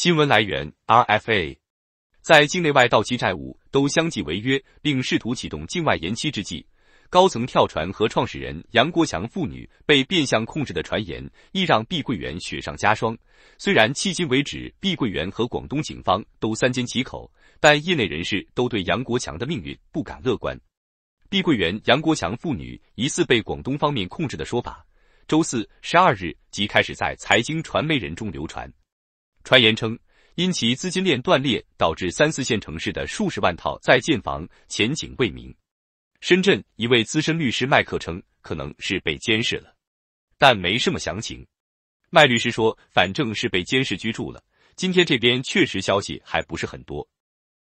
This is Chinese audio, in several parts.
新闻来源：RFA。在境内外到期债务都相继违约，并试图启动境外延期之际，高层跳船和创始人杨国强父女被变相控制的传言，亦让碧桂园雪上加霜。虽然迄今为止，碧桂园和广东警方都三缄其口，但业内人士都对杨国强的命运不敢乐观。碧桂园杨国强父女疑似被广东方面控制的说法，周四十二日即开始在财经传媒人中流传。传言称，因其资金链断裂，导致三四线城市的数十万套在建房前景未明。深圳一位资深律师麦克称，可能是被监视了，但没什么详情。麦律师说，反正是被监视居住了。今天这边确实消息还不是很多。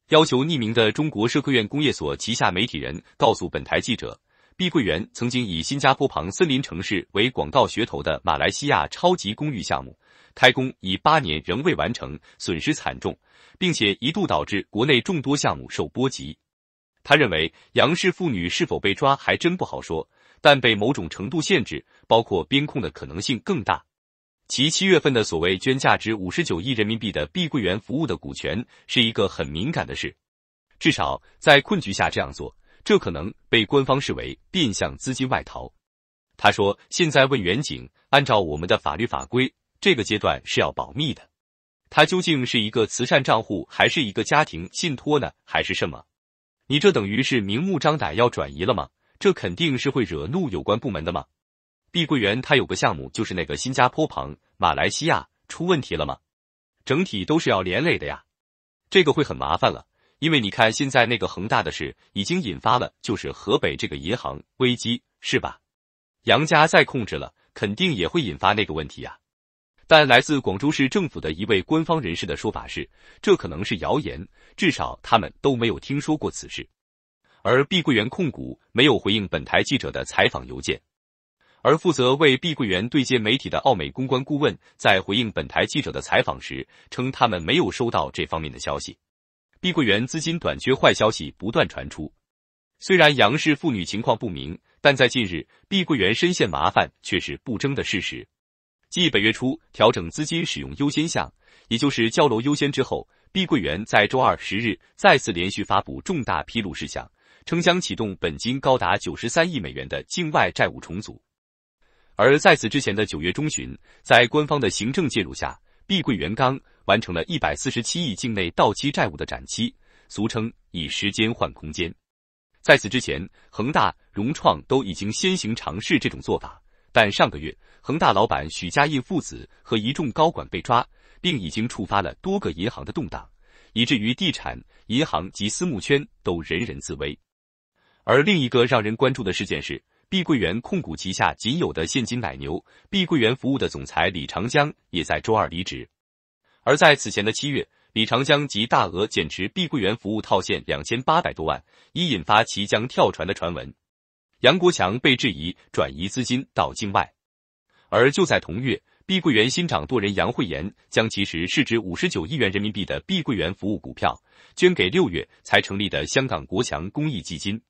要求匿名的中国社科院工业所旗下媒体人告诉本台记者，碧桂园曾经以新加坡旁森林城市为广告噱头的马来西亚超级公寓项目。开工已八年仍未完成，损失惨重，并且一度导致国内众多项目受波及。他认为杨氏妇女是否被抓还真不好说，但被某种程度限制，包括边控的可能性更大。其七月份的所谓捐价值五十九亿人民币的碧桂园服务的股权是一个很敏感的事，至少在困局下这样做，这可能被官方视为变相资金外逃。他说：“现在问远景，按照我们的法律法规。”这个阶段是要保密的，它究竟是一个慈善账户还是一个家庭信托呢？还是什么？你这等于是明目张胆要转移了吗？这肯定是会惹怒有关部门的吗？碧桂园它有个项目就是那个新加坡旁马来西亚出问题了吗？整体都是要连累的呀，这个会很麻烦了。因为你看现在那个恒大的事已经引发了就是河北这个银行危机是吧？杨家再控制了，肯定也会引发那个问题啊。但来自广州市政府的一位官方人士的说法是，这可能是谣言，至少他们都没有听说过此事。而碧桂园控股没有回应本台记者的采访邮件，而负责为碧桂园对接媒体的奥美公关顾问在回应本台记者的采访时称，他们没有收到这方面的消息。碧桂园资金短缺，坏消息不断传出。虽然杨氏妇女情况不明，但在近日，碧桂园深陷麻烦却是不争的事实。继本月初调整资金使用优先项，也就是交楼优先之后，碧桂园在周二十日再次连续发布重大披露事项，称将启动本金高达九十三亿美元的境外债务重组。而在此之前的九月中旬，在官方的行政介入下，碧桂园刚完成了一百四十七亿境内到期债务的展期，俗称以时间换空间。在此之前，恒大、融创都已经先行尝试这种做法。但上个月，恒大老板许家印父子和一众高管被抓，并已经触发了多个银行的动荡，以至于地产、银行及私募圈都人人自危。而另一个让人关注的事件是，碧桂园控股旗下仅有的现金奶牛——碧桂园服务的总裁李长江，也在周二离职。而在此前的七月，李长江及大额减持碧桂园服务套现两千八百多万，已引发其将跳船的传闻。杨国强被质疑转移资金到境外，而就在同月，碧桂园新掌舵人杨惠妍将其实市值五十九亿元人民币的碧桂园服务股票捐给六月才成立的香港国强公益基金，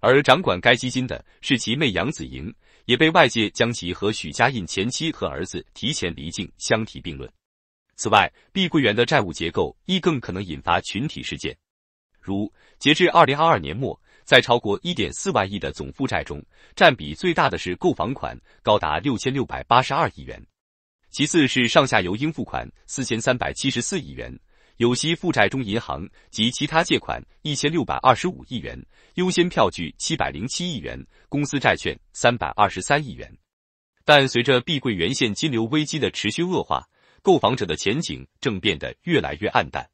而掌管该基金的是其妹杨子莹，也被外界将其和许家印前妻和儿子提前离境相提并论。此外，碧桂园的债务结构亦更可能引发群体事件，如截至二零二二年末。在超过一点四万亿的总负债中，占比最大的是购房款，高达六千六百八十二亿元；其次是上下游应付款，四千三百七十四亿元；有息负债中，银行及其他借款一千六百二十五亿元，优先票据七百零七亿元，公司债券三百二十三亿元。但随着碧桂园现金流危机的持续恶化，购房者的前景正变得越来越暗淡。